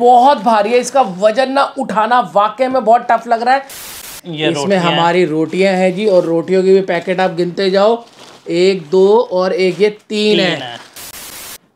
बहुत भारी है इसका वजन ना उठाना वाकई में बहुत टफ लग रहा है ये इसमें हमारी रोटियां हैं जी और रोटियों की भी पैकेट आप गिनते जाओ एक दो और एक ये तीन, तीन है, है।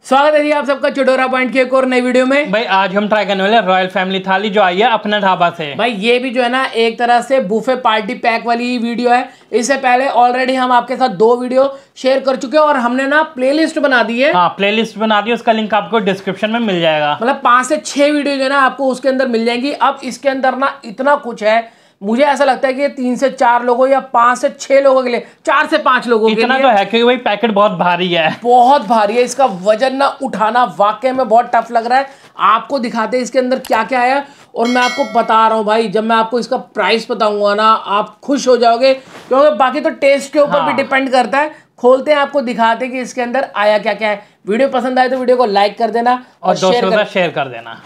स्वागत है जी आप सबका चुडोरा पॉइंट के एक और नई वीडियो में भाई आज हम ट्राई करने वाले रॉयल फैमिली थाली जो आई है अपना ढाबा से भाई ये भी जो है ना एक तरह से बुफे पार्टी पैक वाली वीडियो है इससे पहले ऑलरेडी हम आपके साथ दो वीडियो शेयर कर चुके हैं और हमने ना प्लेलिस्ट बना दी है हाँ प्लेलिस्ट बना दी है उसका लिंक आपको डिस्क्रिप्शन में मिल जाएगा मतलब पांच से छह वीडियो जो है ना आपको उसके अंदर मिल जाएंगी अब इसके अंदर ना इतना कुछ है मुझे ऐसा लगता है कि ये तीन से चार लोगों या पांच से छह लोगों के लिए चार से पांच लोगों के लिए तो है क्योंकि भाई पैकेट बहुत भारी है बहुत भारी है इसका वजन ना उठाना वाकई में बहुत टफ लग रहा है आपको दिखाते हैं इसके अंदर क्या क्या है और मैं आपको बता रहा हूँ भाई जब मैं आपको इसका प्राइस बताऊंगा ना आप खुश हो जाओगे क्योंकि बाकी तो टेस्ट के ऊपर हाँ। भी डिपेंड करता है खोलते हैं आपको दिखाते हैं कि इसके अंदर आया क्या क्या है वीडियो पसंद आए तो वीडियो को लाइक कर देना और, शेयर कर देना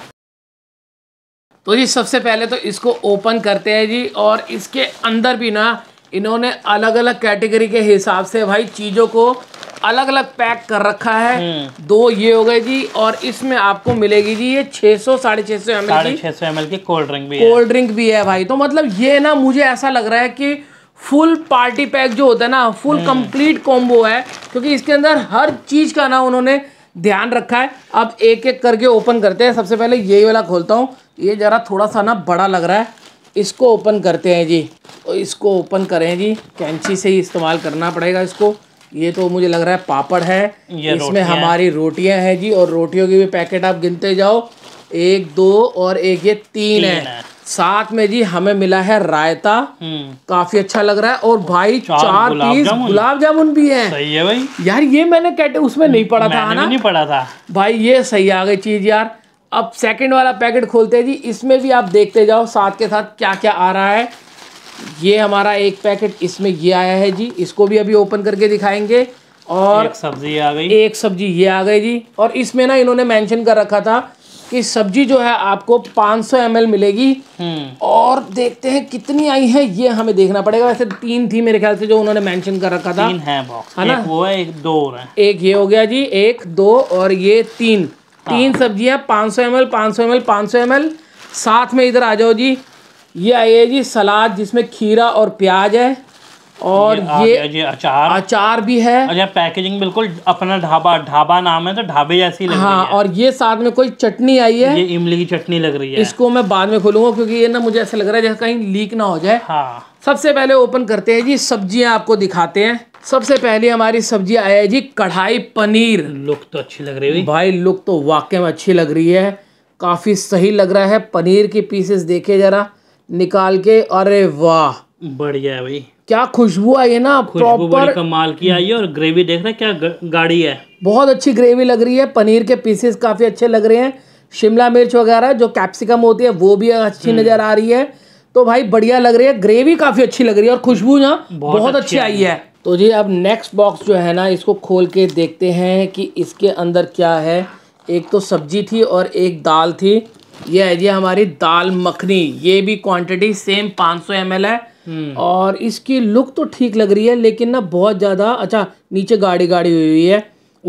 तो जी सबसे पहले तो इसको ओपन करते हैं जी और इसके अंदर भी ना इन्होंने अलग अलग कैटेगरी के हिसाब से भाई चीज़ों को अलग अलग पैक कर रखा है हम्म। दो ये हो गए जी और इसमें आपको मिलेगी जी ये 600 सौ साढ़े छः सौ एम एल छः सौ एम की कोल्ड ड्रिंक भी कोल्ड ड्रिंक भी है भाई तो मतलब ये ना मुझे ऐसा लग रहा है कि फुल पार्टी पैक जो होता है ना फुल कंप्लीट कॉम्बो है क्योंकि इसके अंदर हर चीज़ का ना उन्होंने ध्यान रखा है अब एक एक करके ओपन करते हैं सबसे पहले यही वाला खोलता हूँ ये ज़रा थोड़ा सा ना बड़ा लग रहा है इसको ओपन करते हैं जी और इसको ओपन करें जी कैंची से ही इस्तेमाल करना पड़ेगा इसको ये तो मुझे लग रहा है पापड़ है इसमें हमारी रोटियां हैं जी और रोटियों की भी पैकेट आप गिनते जाओ एक दो और एक ये तीन, तीन है।, है साथ में जी हमें मिला है रायता हम्म। काफी अच्छा लग रहा है और भाई चार, चार पीस गुलाब जामुन भी है सही है भाई यार ये मैंने कहते उसमें नहीं पड़ा था ना नहीं पड़ा था भाई ये सही आ गई चीज यार अब सेकंड वाला पैकेट खोलते हैं जी इसमें भी आप देखते जाओ साथ के साथ क्या क्या आ रहा है ये हमारा एक पैकेट इसमें ये आया है जी इसको भी अभी ओपन करके दिखाएंगे और एक सब्जी आ गई एक सब्जी ये आ गई जी और इसमें ना इन्होंने मेंशन कर रखा था कि सब्जी जो है आपको 500 सौ मिलेगी हम्म। और देखते हैं कितनी आई है ये हमें देखना पड़ेगा वैसे तीन थी मेरे ख्याल से जो उन्होंने मेंशन कर रखा था तीन है बॉक्स है ना वो है एक दो और है एक ये हो गया जी एक दो और ये तीन तीन हाँ। सब्जियां 500 सौ एम एल पाँच सौ एम एल पाँच सौ एम एल साथ में इधर आ जाओ जी ये आई है जी सलाद जिसमें खीरा और प्याज है और ये, ये जी अचार अचार भी है और पैकेजिंग बिल्कुल अपना ढाबा ढाबा नाम है तो ढाबे जैसी लग हाँ, रही है और ये साथ में कोई चटनी आई है ये इमली की चटनी लग रही है इसको मैं बाद में खोलूंगा क्योंकि ये ना मुझे ऐसा लग रहा है जैसे कहीं लीक ना हो जाए हाँ सबसे पहले ओपन करते हैं जी सब्जियां आपको दिखाते हैं सबसे पहले हमारी सब्जी आया है जी कढ़ाई पनीर लुक तो अच्छी लग रही है भाई लुक तो वाकई में अच्छी लग रही है काफ़ी सही लग रहा है पनीर के पीसेस देखे ज़रा निकाल के अरे वाह बढ़िया है भाई क्या खुशबू आई है ना प्रॉपर कमाल की आई है और ग्रेवी देख रहे क्या गाड़ी है बहुत अच्छी ग्रेवी लग रही है पनीर के पीसेस काफ़ी अच्छे लग रहे हैं शिमला मिर्च वगैरह जो कैप्सिकम होती है वो भी अच्छी हम्म। नज़र आ रही है तो भाई बढ़िया लग रही है ग्रेवी काफ़ी अच्छी लग रही है और खुशबू ना बहुत अच्छी आई है तो जी अब नेक्स्ट बॉक्स जो है ना इसको खोल के देखते हैं कि इसके अंदर क्या है एक तो सब्जी थी और एक दाल थी ये है जी हमारी दाल मखनी ये भी क्वांटिटी सेम 500 सौ एम है हम्म। और इसकी लुक तो ठीक लग रही है लेकिन ना बहुत ज़्यादा अच्छा नीचे गाड़ी गाड़ी हुई हुई है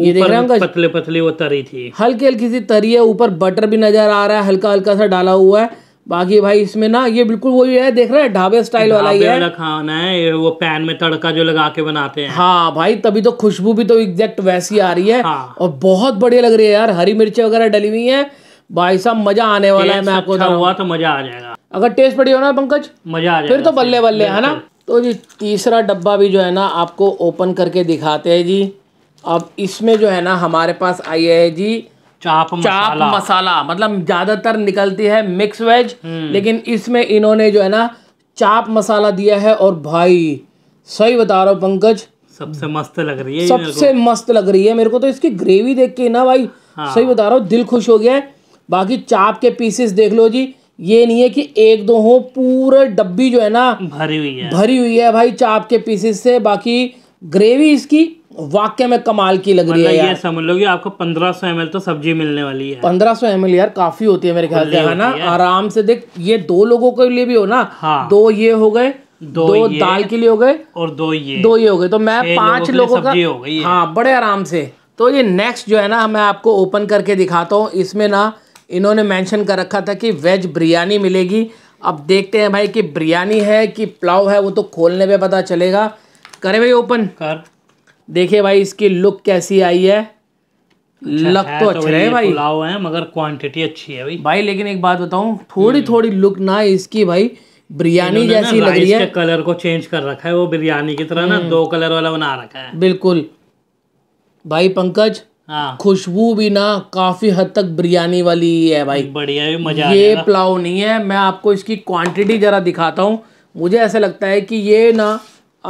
ये देख रहे हैं पतले पतले वो तरी थी हल्की हल्की सी तरी है ऊपर बटर भी नज़र आ रहा है हल्का हल्का सा डाला हुआ है बाकी भाई इसमें ना ये बिल्कुल वही है देख रहे हैं ढाबे स्टाइल वाला ही है खाना है ये वो पैन में तड़का जो लगा के बनाते हैं हाँ भाई तभी तो खुशबू भी तो एग्जैक्ट वैसी आ रही है हाँ। और बहुत बढ़िया लग रही है यार हरी मिर्ची वगैरह डली हुई है भाई साहब मजा आने वाला है मैं आपको अच्छा हुआ तो मजा आ जाएगा अगर टेस्ट बढ़िया हो ना पंकज मजा आ फिर तो बल्ले बल्ले है ना तो जी तीसरा डब्बा भी जो है ना आपको ओपन करके दिखाते है जी अब इसमें जो है ना हमारे पास आई है जी चाप चाप मसाला, मसाला मतलब ज़्यादातर निकलती है मिक्स हम्म। वेज लेकिन इसमें इन्होंने जो है ना चाप मसाला दिया है और भाई सही बता रहा हूँ पंकज सबसे मस्त लग रही है सबसे मस्त लग रही है मेरे को तो इसकी ग्रेवी देख के ना भाई हाँ। सही बता रहा हूँ दिल खुश हो गया है बाकी चाप के पीसेस देख लो जी ये नहीं है कि एक दो हो पूरे डब्बी जो है ना भरी हुई है भरी हुई है भाई चाप के पीसेस से बाकी ग्रेवी इसकी वाक्य में कमाल की लग रही है मतलब ये समझ लो आपको 1500 सौ तो सब्जी मिलने वाली है 1500 सौ यार काफी होती है मेरे ख्याल से है ना आराम से देख ये दो लोगों के लिए भी हो ना हाँ। दो ये हो गए दो, दो दाल के लिए हो गए और दो ये दो ये हो गए तो मैं पांच लोगों का हाँ बड़े आराम से तो ये नेक्स्ट जो है ना मैं आपको ओपन करके दिखाता हूँ इसमें ना इन्होंने मैंशन कर रखा था कि वेज बिरयानी मिलेगी अब देखते हैं भाई कि बिरयानी है कि पुलाव है वो तो खोलने पे पता चलेगा करे भाई ओपन कर देखिए भाई इसकी लुक कैसी आई है अच्छा, लग तो, तो अच्छे है भाई पुलाव है मगर क्वांटिटी अच्छी है भाई भाई लेकिन एक बात बताऊं थोड़ी हम्म। थोड़ी लुक ना इसकी भाई बिरयानी जैसी लग रही है कलर को चेंज कर रखा है वो बिरयानी की तरह ना हम्म। दो कलर वाला बना रखा है बिल्कुल भाई पंकज हाँ। खुशबू भी ना काफी हद तक बिरयानी वाली है भाई बढ़िया भी मजा ये पुलाव नहीं है मैं आपको इसकी क्वांटिटी जरा दिखाता हूँ मुझे ऐसा लगता है कि ये ना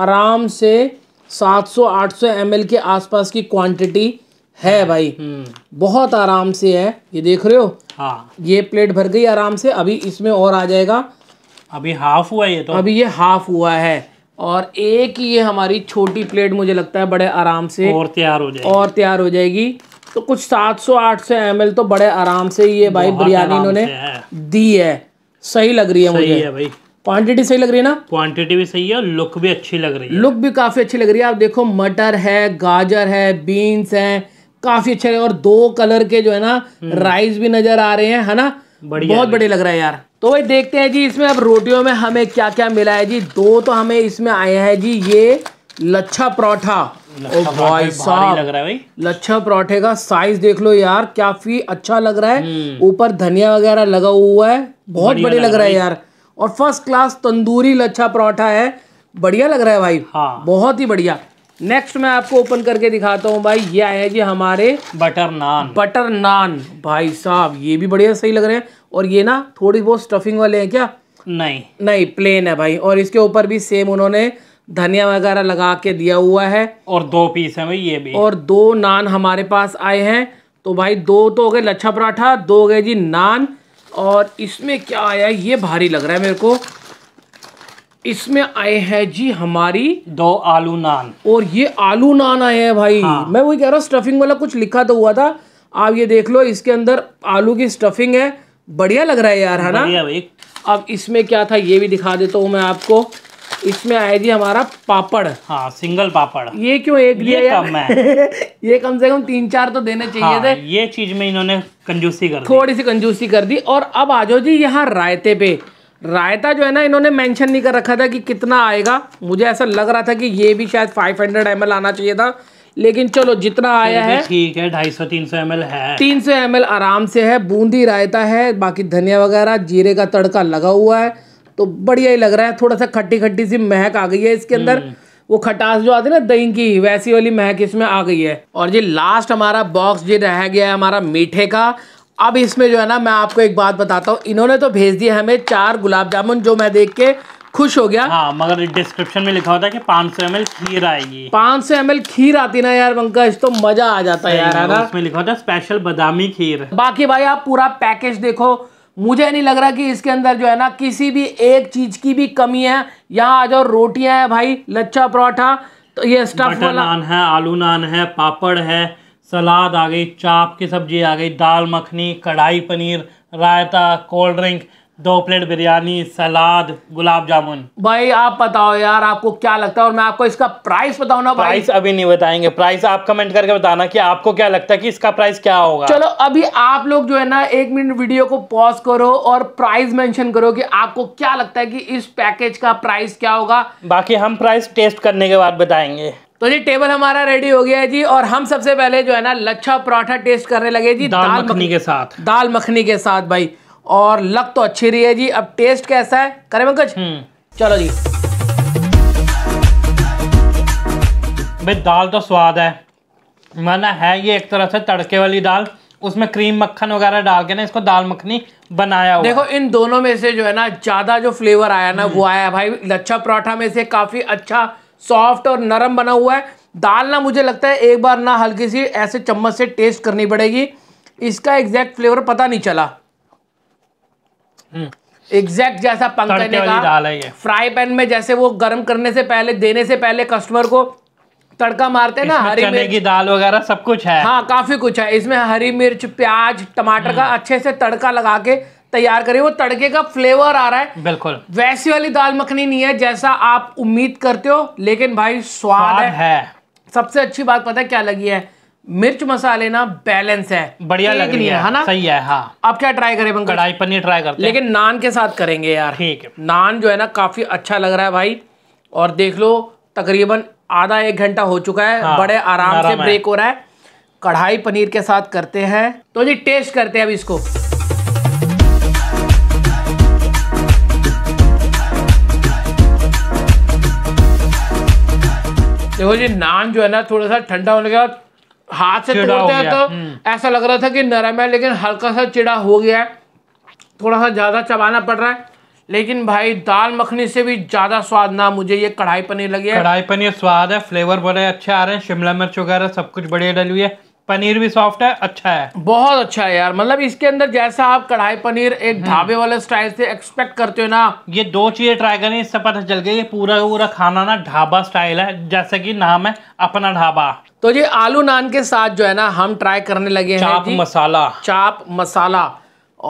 आराम से 700-800 ml के आसपास की क्वांटिटी है हम्म, भाई हम्म। बहुत आराम से है ये देख रहे हो हाँ ये प्लेट भर गई आराम से अभी इसमें और आ जाएगा अभी हाफ हुआ ये तो अभी ये हाफ हुआ है और एक ये हमारी छोटी प्लेट मुझे लगता है बड़े आराम से और तैयार हो जाएगी और तैयार हो जाएगी तो कुछ 700-800 एमएल तो बड़े आराम से ये भाई बिरयानी इन्होंने दी है सही लग रही है मुझे है भाई क्वांटिटी सही लग रही है ना क्वांटिटी भी सही है लुक भी अच्छी लग रही है लुक भी काफ़ी अच्छी लग रही है आप देखो मटर है गाजर है बीन्स है काफ़ी अच्छे और दो कलर के जो है ना राइस हम्म। भी नज़र आ रहे हैं है ना बढ़िया बहुत बढ़िया लग रहा है यार तो भाई देखते हैं जी इसमें अब रोटियों में हमें क्या क्या मिला है जी दो तो हमें इसमें आए हैं जी ये लच्छा परोठा भाई साहब लग रहा है भाई लच्छा परौठे का साइज देख लो यार काफी अच्छा लग रहा है हम्म। ऊपर धनिया वगैरह लगा हुआ है बहुत बढ़िया लग रहा है यार और फर्स्ट क्लास तंदूरी लच्छा पराठा है बढ़िया लग रहा है भाई हाँ बहुत ही बढ़िया नेक्स्ट मैं आपको ओपन करके दिखाता हूँ भाई ये आए जी हमारे बटर नान बटर नान भाई साहब ये भी बढ़िया सही लग रहे हैं और ये ना थोड़ी बहुत स्टफिंग वाले हैं क्या नहीं नहीं प्लेन है भाई और इसके ऊपर भी सेम उन्होंने धनिया वगैरह लगा के दिया हुआ है और दो पीस है भाई ये भी और दो नान हमारे पास आए हैं तो भाई दो तो हो गए लच्छा पराठा दो हो गए जी नान और इसमें क्या आया ये भारी लग रहा है मेरे को इसमें आए हैं जी हमारी दो आलू नान और ये आलू नान आए हैं भाई हाँ। मैं वही कह रहा हूँ स्टफिंग वाला कुछ लिखा तो हुआ था आप ये देख लो इसके अंदर आलू की स्टफिंग है बढ़िया लग रहा है यार है ना अब इसमें क्या था ये भी दिखा देता हूँ मैं आपको इसमें आया जी हमारा पापड़ हाँ सिंगल पापड़ ये क्यों एक ये कम है ये कम से कम तीन चार तो देने हाँ, चाहिए हाँ, थे ये चीज में इन्होंने कंजूसी कर थोड़ी सी कंजूसी कर दी और अब आ जाओ जी यहाँ रायते पे रायता जो है ना इन्होंने मेंशन नहीं कर रखा था कि कितना आएगा मुझे ऐसा लग रहा था कि ये भी शायद 500 हंड्रेड आना चाहिए था लेकिन चलो जितना आया है ठीक है ढाई सौ तीन सौ एम है तीन सौ एम आराम से है बूंदी रायता है बाकी धनिया वगैरह जीरे का तड़का लगा हुआ है तो बढ़िया ही लग रहा है थोड़ा सा खट्टी खट्टी सी महक आ गई है इसके अंदर हम्म। वो खटास जो आती है ना दही की वैसी वाली महक इसमें आ गई है और जी लास्ट हमारा बॉक्स जी रह गया है हमारा मीठे का अब इसमें जो है ना मैं आपको एक बात बताता हूँ इन्होंने तो भेज दिया हमें चार गुलाब जामुन जो मैं देख के खुश हो गया हाँ मगर डिस्क्रिप्शन में लिखा होता है कि 500 सौ खीर आएगी 500 सौ खीर आती ना यार पंकज तो मजा आ जाता है यार है ना उसमें लिखा होता है स्पेशल बादामी खीर बाकी भाई आप पूरा पैकेज देखो मुझे नहीं लग रहा कि इसके अंदर जो है ना किसी भी एक चीज की भी कमी है यहाँ आ जाओ रोटियां हैं भाई लच्छा पराठा तो ये स्टफ नान है आलू नान है पापड़ है सलाद आ गई चाप की सब्जी आ गई दाल मखनी कढ़ाई पनीर रायता कोल्ड ड्रिंक दो प्लेट बिरयानी सलाद गुलाब जामुन भाई आप बताओ यार आपको क्या लगता है और मैं आपको इसका प्राइस बताऊ ना प्राइस भाई। अभी नहीं बताएंगे प्राइस आप कमेंट करके बताना कि आपको क्या लगता है कि इसका प्राइस क्या होगा चलो अभी आप लोग जो है ना एक मिनट वीडियो को पॉज करो और प्राइस मेंशन करो कि आपको क्या लगता है कि इस पैकेज का प्राइस क्या होगा बाकी हम प्राइस टेस्ट करने के बाद बताएंगे तो जी टेबल हमारा रेडी हो गया है जी और हम सबसे पहले जो है ना लच्छा पराठा टेस्ट करने लगे जी दाल मखनी के साथ दाल मखनी के साथ भाई और लग तो अच्छी रही है जी अब टेस्ट कैसा है करें पंकज हम्म। चलो जी भाई दाल तो स्वाद है माना है ये एक तरह से तड़के वाली दाल उसमें क्रीम मक्खन वगैरह डाल के ना इसको दाल मखनी बनाया हुआ देखो इन दोनों में से जो है ना ज़्यादा जो फ्लेवर आया ना वो हम्म। आया भाई लच्छा पराठा में से काफ़ी अच्छा सॉफ्ट और नरम बना हुआ है दाल ना मुझे लगता है एक बार ना हल्की सी ऐसे चम्मच से टेस्ट करनी पड़ेगी इसका एग्जैक्ट फ्लेवर पता नहीं चला एग्जैक्ट जैसा पंकज ने कहा फ्राई पैन में जैसे वो गर्म करने से पहले देने से पहले कस्टमर को तड़का मारते ना हरी मिर्च की दाल वगैरह सब कुछ है हाँ काफी कुछ है इसमें हरी मिर्च प्याज टमाटर का हम्म। अच्छे से तड़का लगा के तैयार करें वो तड़के का फ्लेवर आ रहा है बिल्कुल वैसी वाली दाल मखनी नहीं है जैसा आप उम्मीद करते हो लेकिन भाई स्वाद, स्वाद है।, है सबसे अच्छी बात पता है क्या लगी है मिर्च मसाले ना बैलेंस है बढ़िया लग रही है, ना सही है हाँ अब क्या ट्राई करें कढ़ाई पनीर ट्राई करते लेकिन नान के साथ करेंगे यार ठीक है नान जो है ना काफी अच्छा लग रहा है भाई और देख लो तकरीबन आधा एक घंटा हो चुका है हाँ, बड़े आराम से ब्रेक हो रहा है कढ़ाई पनीर के साथ करते हैं तो जी टेस्ट करते हैं अब इसको देखो जी नान जो है ना थोड़ा सा ठंडा होने के बाद हाथ से तोड़ते हैं तो हम्म। ऐसा लग रहा था कि नरम है लेकिन हल्का सा चिड़ा हो गया है थोड़ा सा ज़्यादा चबाना पड़ रहा है लेकिन भाई दाल मखनी से भी ज़्यादा स्वाद ना मुझे ये कढ़ाई पनीर लगी है कढ़ाई पनीर स्वाद है फ्लेवर बड़े अच्छे आ रहे हैं शिमला मिर्च वगैरह सब कुछ बढ़िया डली हुई है पनीर भी सॉफ्ट है अच्छा है बहुत अच्छा है यार मतलब इसके अंदर जैसा आप कढ़ाई पनीर एक हम्म। ढाबे वाले स्टाइल से एक्सपेक्ट करते हो ना ये दो चीजें ट्राई करें इससे पता चल गया ये पूरा पूरा खाना ना ढाबा स्टाइल है जैसे कि नाम है अपना ढाबा तो जी आलू नान के साथ जो है ना हम ट्राई करने लगे हैं चाप मसाला चाप मसाला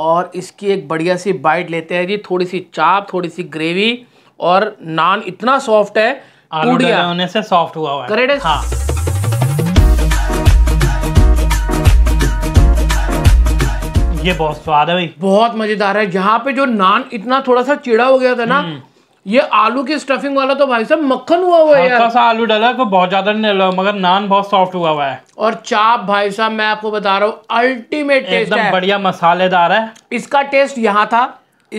और इसकी एक बढ़िया सी बाइट लेते हैं जी थोड़ी सी चाप थोड़ी सी ग्रेवी और नान इतना सॉफ्ट है आलू होने से सॉफ्ट हुआ हुआ है हाँ ये बहुत स्वाद है भाई बहुत मजेदार है यहाँ पे जो नान इतना थोड़ा सा चिड़ा हो गया था ना हम्म। ये आलू की स्टफिंग वाला तो भाई साहब मक्खन हुआ हुआ है यार सा आलू डाला को बहुत ज्यादा नहीं डाला मगर नान बहुत सॉफ्ट हुआ हुआ है और चाप भाई साहब मैं आपको बता रहा हूँ अल्टीमेट टेस्ट एकदम बढ़िया मसालेदार है इसका टेस्ट यहाँ था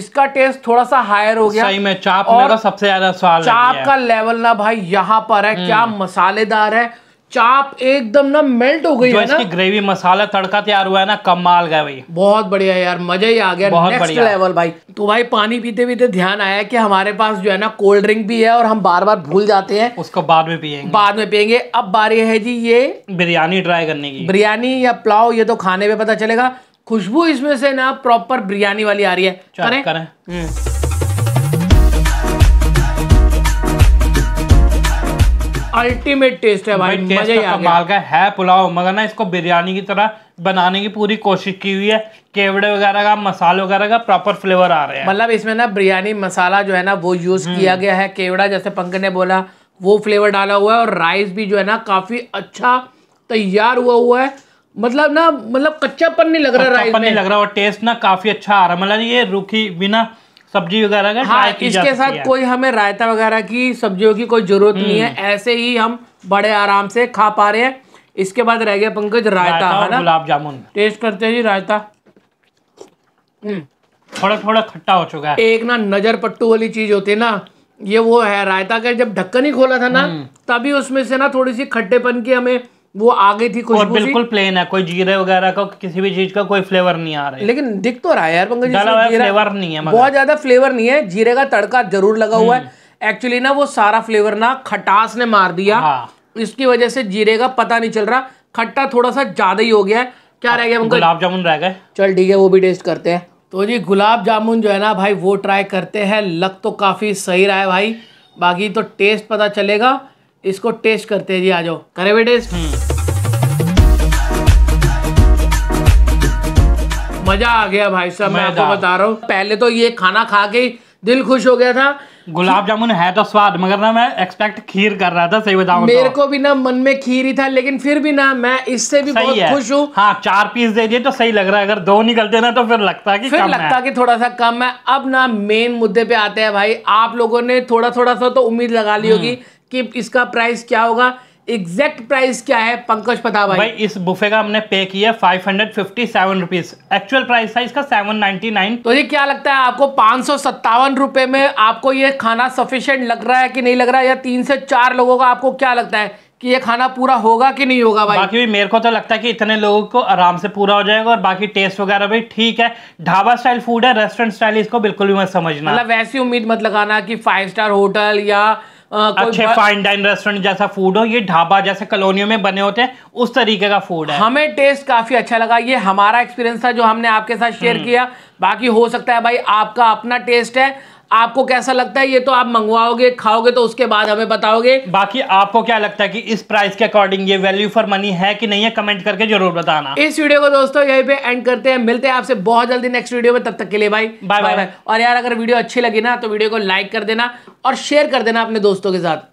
इसका टेस्ट थोड़ा सा हायर हो गया सही में चाप मेरा सबसे ज्यादा चाप का लेवल ना भाई यहाँ पर है हम्म। क्या मसालेदार है चाप एकदम ना मेल्ट हो गई है ना ग्रेवी मसाला तड़का तैयार हुआ है ना कमाल गया भाई बहुत बढ़िया यार मजा ही आ गया बहुत नेक्स्ट लेवल भाई तो भाई पानी पीते पीते ध्यान आया कि हमारे पास जो है ना कोल्ड ड्रिंक भी है और हम बार बार भूल जाते हैं उसको बाद में पियेंगे बाद में पियेंगे अब बारी है जी ये बिरयानी ट्राई करने की बिरयानी या पुलाव ये तो खाने में पता चलेगा खुशबू इसमें से ना प्रॉपर बिरयानी वाली आ रही है करें करें हम्म। अल्टीमेट टेस्ट है भाई मजा ही आ गया कमाल का है पुलाव मगर ना इसको बिरयानी की तरह बनाने की पूरी कोशिश की हुई है केवड़े वगैरह का मसाले वगैरह का प्रॉपर फ्लेवर आ रहे हैं मतलब इसमें ना बिरयानी मसाला जो है ना वो यूज हम्म। किया गया है केवड़ा जैसे पंकज ने बोला वो फ्लेवर डाला हुआ है और राइस भी जो है ना काफी अच्छा तैयार हुआ हुआ है मतलब ना मतलब कच्चा पन नहीं लग रहा राइस पन नहीं लग रहा और टेस्ट ना काफी अच्छा आ रहा है मतलब ये रुखी बिना सब्जी वगैरह का हाँ इसके साथ कोई हमें रायता वगैरह की सब्जियों की कोई जरूरत नहीं है हम्म। ऐसे ही हम बड़े आराम से खा पा रहे हैं इसके बाद रह गया पंकज रायता है ना गुलाब जामुन टेस्ट करते हैं जी रायता हम्म। थोड़ा थोड़ा खट्टा हो चुका है एक ना नजर पट्टू वाली चीज होती है ना ये वो है रायता का जब ढक्कन ही खोला था ना हम्म। तभी उसमें से ना थोड़ी सी खट्टेपन की हमें वो आ गई थी और बिल्कुल प्लेन है कोई जीरे वगैरह का किसी भी चीज का कोई फ्लेवर नहीं आ रहा है लेकिन दिख तो रहा है यार पंकज फ्लेवर नहीं है बहुत ज्यादा फ्लेवर नहीं है जीरे का तड़का जरूर लगा हुआ है एक्चुअली हम्म। ना वो सारा फ्लेवर ना खटास ने मार दिया हाँ। इसकी वजह से जीरे का पता नहीं चल रहा खट्टा थोड़ा सा ज्यादा ही हो गया है क्या रह गया गुलाब जामुन रह गए चल ठीक है वो भी टेस्ट करते हैं तो जी गुलाब जामुन जो है ना भाई वो ट्राई करते हैं लग तो काफ़ी सही रहा है भाई बाकी तो टेस्ट पता चलेगा इसको टेस्ट करते हैं जी आ जाओ करे भाई टेस्ट मजा आ गया भाई साहब मैं आपको बता रहा हूँ पहले तो ये खाना खा के दिल खुश हो गया था गुलाब जामुन है तो स्वाद मगर ना मैं एक्सपेक्ट खीर कर रहा था सही बताऊं तो। मेरे तो। को भी ना मन में खीर ही था लेकिन फिर भी ना मैं इससे भी बहुत खुश हूँ हाँ चार पीस दे दिए तो सही लग रहा है अगर दो निकलते ना तो फिर लगता कि फिर कम लगता है। कि थोड़ा सा कम है अब ना मेन मुद्दे पे आते हैं भाई आप लोगों ने थोड़ा थोड़ा सा तो उम्मीद लगा ली हम्म। होगी कि इसका प्राइस क्या होगा एग्जैक्ट प्राइस क्या है पंकज पता भाई, भाई इस बुफे का हमने पे किया five hundred fifty seven rupees actual price था इसका सेवन नाइनटी नाइन तो ये क्या लगता है आपको पांच सौ सत्तावन रुपए में आपको ये खाना सफिशियंट लग रहा है कि नहीं लग रहा है या तीन से चार लोगों का आपको क्या लगता है कि ये खाना पूरा होगा कि नहीं होगा भाई बाकी भी मेरे को तो लगता है कि इतने लोगों को आराम से पूरा हो जाएगा और बाकी टेस्ट वगैरह भी ठीक है ढाबा स्टाइल फूड है रेस्टोरेंट स्टाइल इसको बिल्कुल भी मत समझना मतलब वैसी उम्मीद मत लगाना कि फाइव स्टार होटल या अच्छे फाइन डाइन रेस्टोरेंट जैसा फूड हो ये ढाबा जैसे कॉलोनियों में बने होते हैं उस तरीके का फूड है हमें टेस्ट काफी अच्छा लगा ये हमारा एक्सपीरियंस था जो हमने आपके साथ शेयर हम्म। किया बाकी हो सकता है भाई आपका अपना टेस्ट है आपको कैसा लगता है ये तो आप मंगवाओगे खाओगे तो उसके बाद हमें बताओगे बाकी आपको क्या लगता है कि इस प्राइस के अकॉर्डिंग ये वैल्यू फॉर मनी है कि नहीं है कमेंट करके जरूर बताना इस वीडियो को दोस्तों यही पे एंड करते हैं मिलते हैं आपसे बहुत जल्दी नेक्स्ट वीडियो में तब तक के लिए भाई बाय बाय और यार अगर वीडियो अच्छी लगी ना तो वीडियो को लाइक कर देना और शेयर कर देना अपने दोस्तों के साथ